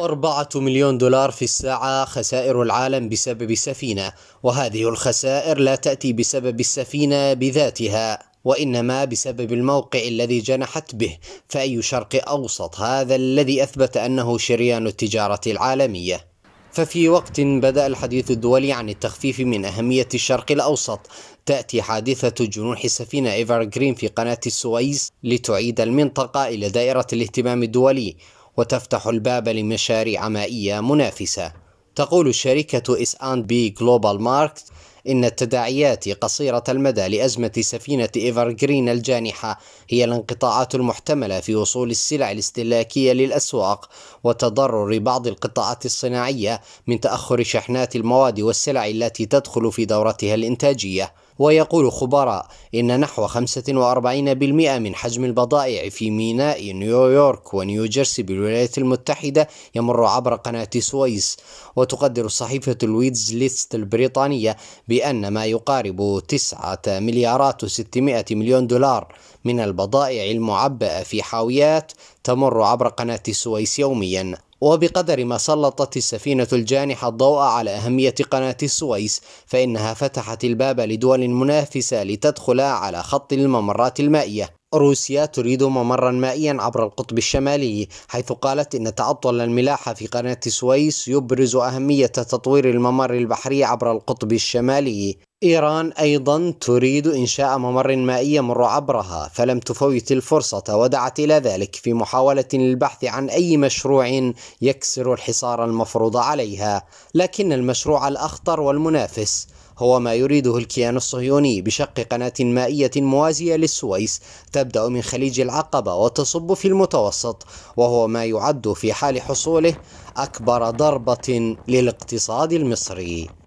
أربعة مليون دولار في الساعة خسائر العالم بسبب السفينة وهذه الخسائر لا تأتي بسبب السفينة بذاتها وإنما بسبب الموقع الذي جنحت به فأي شرق أوسط هذا الذي أثبت أنه شريان التجارة العالمية ففي وقت بدأ الحديث الدولي عن التخفيف من أهمية الشرق الأوسط تأتي حادثة جنوح سفينة إيفر جرين في قناة السويس لتعيد المنطقة إلى دائرة الاهتمام الدولي وتفتح الباب لمشاريع مائية منافسة تقول شركة اس اند بي جلوبال ماركت إن التداعيات قصيرة المدى لأزمة سفينة إيفرغرين الجانحة هي الانقطاعات المحتملة في وصول السلع الاستهلاكية للأسواق وتضرر بعض القطاعات الصناعية من تأخر شحنات المواد والسلع التي تدخل في دورتها الإنتاجية ويقول خبراء إن نحو 45% من حجم البضائع في ميناء نيويورك ونيوجيرسي بالولايات المتحدة يمر عبر قناة السويس وتقدر صحيفة الويدز ليست البريطانية بأن ما يقارب 9 مليارات و600 مليون دولار من البضائع المعبأة في حاويات تمر عبر قناة السويس يوميا وبقدر ما سلطت السفينة الجانحة الضوء على أهمية قناة السويس فإنها فتحت الباب لدول منافسة لتدخل على خط الممرات المائية روسيا تريد ممرا مائيا عبر القطب الشمالي حيث قالت إن تعطل الملاحة في قناة السويس يبرز أهمية تطوير الممر البحري عبر القطب الشمالي إيران أيضا تريد إنشاء ممر مائي يمر عبرها فلم تفوت الفرصة ودعت إلى ذلك في محاولة للبحث عن أي مشروع يكسر الحصار المفروض عليها لكن المشروع الأخطر والمنافس هو ما يريده الكيان الصهيوني بشق قناة مائية موازية للسويس تبدأ من خليج العقبة وتصب في المتوسط وهو ما يعد في حال حصوله أكبر ضربة للاقتصاد المصري